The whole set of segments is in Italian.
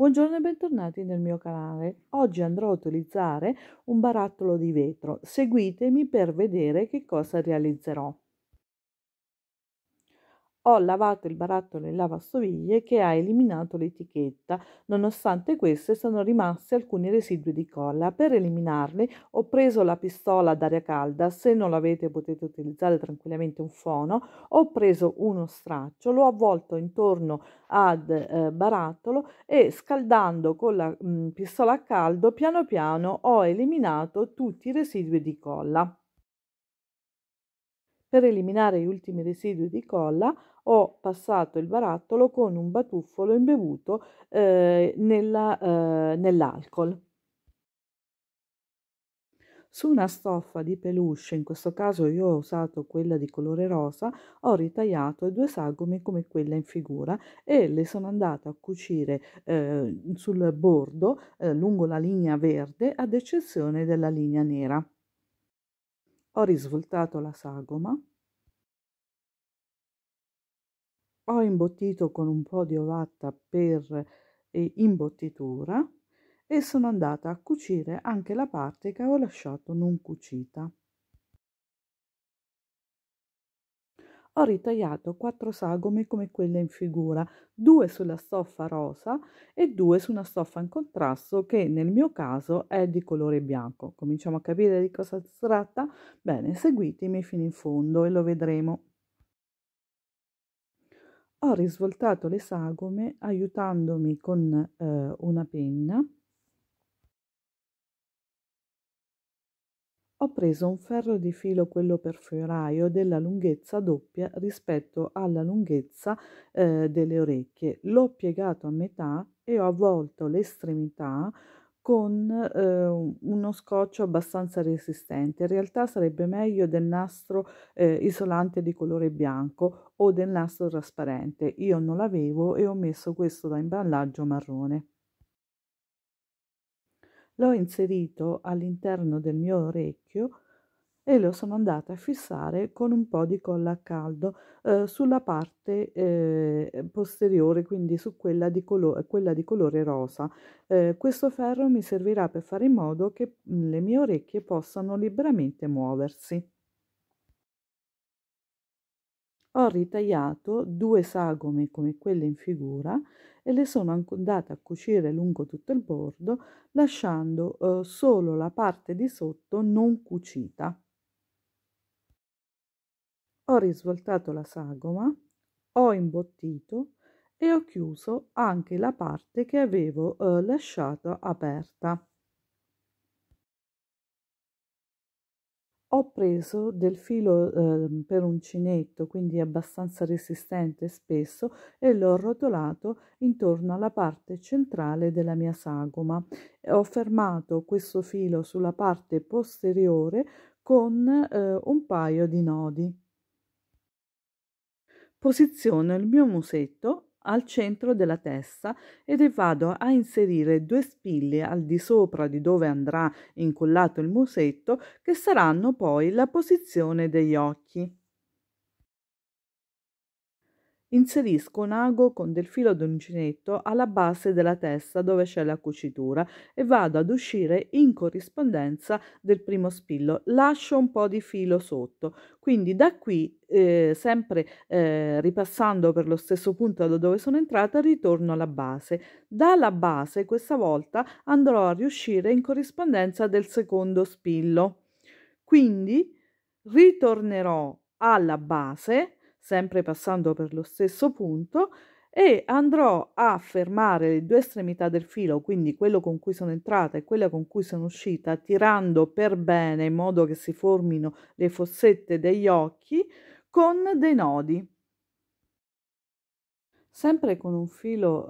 Buongiorno e bentornati nel mio canale. Oggi andrò a utilizzare un barattolo di vetro. Seguitemi per vedere che cosa realizzerò. Ho lavato il barattolo in lavastoviglie che ha eliminato l'etichetta, nonostante queste sono rimasti alcuni residui di colla. Per eliminarli ho preso la pistola d'aria calda, se non l'avete potete utilizzare tranquillamente un fono, ho preso uno straccio, l'ho avvolto intorno al eh, barattolo e scaldando con la mh, mm, pistola a caldo piano piano ho eliminato tutti i residui di colla. Per eliminare gli ultimi residui di colla ho passato il barattolo con un batuffolo imbevuto eh, nella, eh, nell'alcol. Su una stoffa di peluche, in questo caso io ho usato quella di colore rosa, ho ritagliato due sagome come quella in figura e le sono andata a cucire eh, sul bordo eh, lungo la linea verde ad eccezione della linea nera ho risvoltato la sagoma, ho imbottito con un po' di ovatta per eh, imbottitura e sono andata a cucire anche la parte che avevo lasciato non cucita. ho ritagliato quattro sagome come quelle in figura, due sulla stoffa rosa e due su una stoffa in contrasto che nel mio caso è di colore bianco. Cominciamo a capire di cosa si tratta? Bene, seguitemi fino in fondo e lo vedremo. Ho risvoltato le sagome aiutandomi con eh, una penna Ho preso un ferro di filo, quello per fioraio, della lunghezza doppia rispetto alla lunghezza eh, delle orecchie. L'ho piegato a metà e ho avvolto l'estremità con eh, uno scotch abbastanza resistente. In realtà sarebbe meglio del nastro eh, isolante di colore bianco o del nastro trasparente. Io non l'avevo e ho messo questo da imballaggio marrone l'ho inserito all'interno del mio orecchio e lo sono andata a fissare con un po' di colla a caldo eh, sulla parte eh, posteriore, quindi su quella di, colo- quella di colore rosa. Eh, questo ferro mi servirà per fare in modo che mm, le mie orecchie possano liberamente muoversi. Ho ritagliato due sagome come quelle in figura e le sono andate a cucire lungo tutto il bordo lasciando eh, solo la parte di sotto non cucita. Ho risvoltato la sagoma, ho imbottito e ho chiuso anche la parte che avevo eh, lasciato aperta. Ho preso del filo eh, per uncinetto, quindi abbastanza resistente e spesso, e l'ho rotolato intorno alla parte centrale della mia sagoma. Ho fermato questo filo sulla parte posteriore con eh, un paio di nodi. Posiziono il mio musetto al centro della testa ed vado a inserire due spilli al di sopra di dove andrà incollato il musetto che saranno poi la posizione degli occhi. Inserisco un ago con del filo d'uncinetto alla base della testa dove c'è la cucitura e vado ad uscire in corrispondenza del primo spillo. Lascio un po' di filo sotto, quindi da qui, eh, sempre eh, ripassando per lo stesso punto da dove sono entrata, ritorno alla base. Dalla base questa volta andrò a riuscire in corrispondenza del secondo spillo. Quindi ritornerò alla base sempre passando per lo stesso punto, e andrò a fermare le due estremità del filo, quindi quello con cui sono entrata e quella con cui sono uscita, tirando per bene in modo che si formino le fossette degli occhi con dei nodi. Sempre con un filo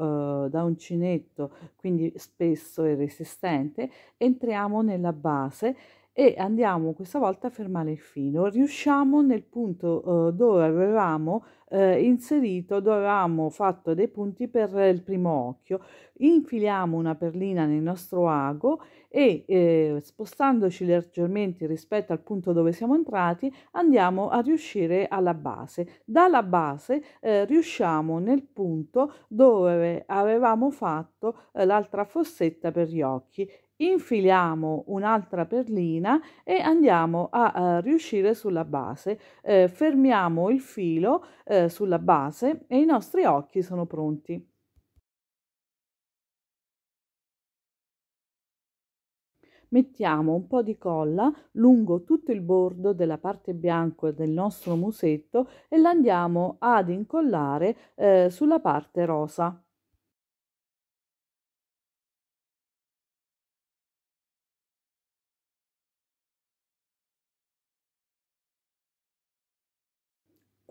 eh, da uncinetto, quindi spesso e resistente, entriamo nella base e andiamo questa volta a fermare il filo riusciamo nel punto eh, dove avevamo eh, inserito avevamo fatto dei punti per il primo occhio infiliamo una perlina nel nostro ago e eh, spostandoci leggermente rispetto al punto dove siamo entrati andiamo a riuscire alla base dalla base eh, riusciamo nel punto dove avevamo fatto eh, l'altra fossetta per gli occhi infiliamo un'altra perlina e andiamo a, a riuscire sulla base eh, fermiamo il filo eh, sulla base e i nostri occhi sono pronti. Mettiamo un po' di colla lungo tutto il bordo della parte bianca del nostro musetto e la andiamo ad incollare eh, sulla parte rosa.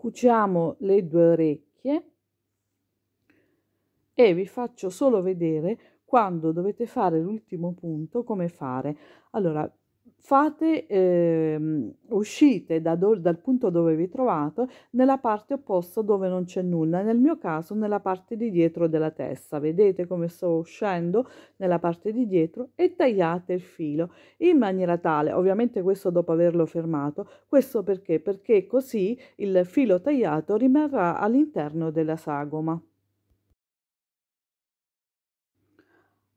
cuciamo le due orecchie e vi faccio solo vedere quando dovete fare l'ultimo punto come fare allora fate, eh, uscite da do, dal punto dove vi trovate nella parte opposta dove non c'è nulla, nel mio caso nella parte di dietro della testa, vedete come sto uscendo nella parte di dietro e tagliate il filo in maniera tale, ovviamente questo dopo averlo fermato, questo perché? Perché così il filo tagliato rimarrà all'interno della sagoma.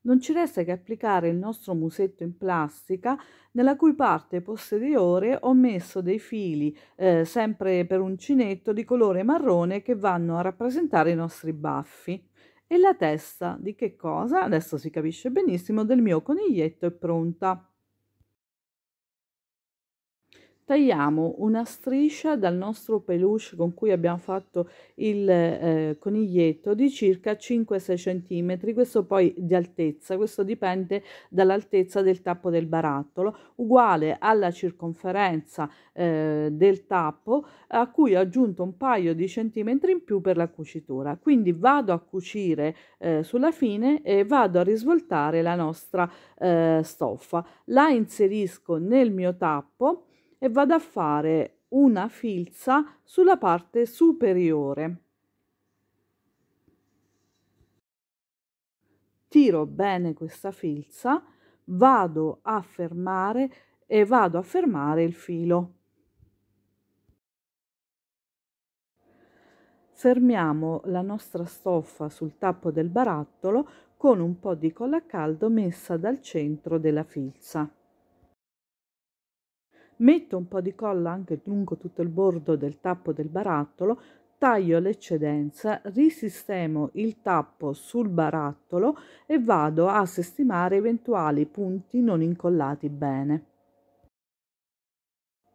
Non ci resta che applicare il nostro musetto in plastica nella cui parte posteriore ho messo dei fili eh, sempre per uncinetto di colore marrone che vanno a rappresentare i nostri baffi. E la testa di che cosa? Adesso si capisce benissimo del mio coniglietto è pronta tagliamo una striscia dal nostro peluche con cui abbiamo fatto il eh, coniglietto di circa 5-6 cm questo poi di altezza questo dipende dall'altezza del tappo del barattolo uguale alla circonferenza eh, del tappo a cui ho aggiunto un paio di centimetri in più per la cucitura quindi vado a cucire eh, sulla fine e vado a risvoltare la nostra eh, stoffa la inserisco nel mio tappo e vado a fare una filza sulla parte superiore. Tiro bene questa filza, vado a fermare e vado a fermare il filo. Fermiamo la nostra stoffa sul tappo del barattolo con un po' di colla a caldo messa dal centro della filza metto un po' di colla anche lungo tutto il bordo del tappo del barattolo, taglio l'eccedenza, risistemo il tappo sul barattolo e vado a sistemare eventuali punti non incollati bene.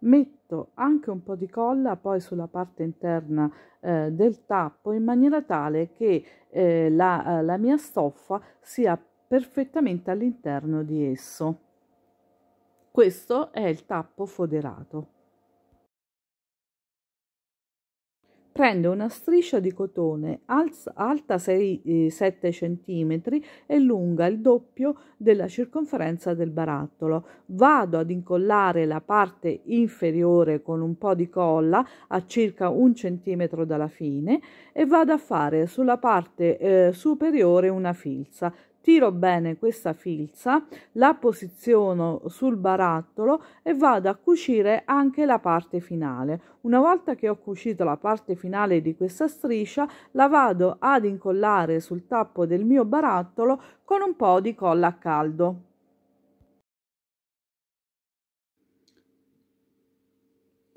Metto anche un po' di colla poi sulla parte interna eh, del tappo in maniera tale che eh, la, eh, la mia stoffa sia perfettamente all'interno di esso. Questo è il tappo foderato. Prendo una striscia di cotone alta 6-7 eh, cm e lunga il doppio della circonferenza del barattolo. Vado ad incollare la parte inferiore con un po' di colla a circa un centimetro dalla fine e vado a fare sulla parte eh, superiore una filza tiro bene questa filza, la posiziono sul barattolo e vado a cucire anche la parte finale. Una volta che ho cucito la parte finale di questa striscia, la vado ad incollare sul tappo del mio barattolo con un po' di colla a caldo.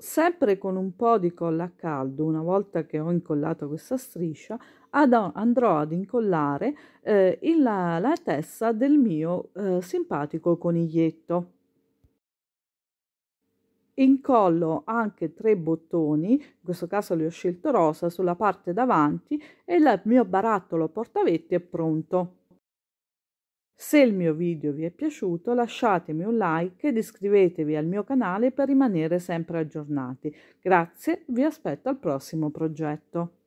sempre con un po' di colla a caldo, una volta che ho incollato questa striscia, ad, andrò ad incollare eh, il, la, la, testa del mio eh, simpatico coniglietto. Incollo anche tre bottoni, in questo caso li ho scelto rosa, sulla parte davanti e il mio barattolo portavetti è pronto. Se il mio video vi è piaciuto lasciatemi un like ed iscrivetevi al mio canale per rimanere sempre aggiornati. Grazie, vi aspetto al prossimo progetto.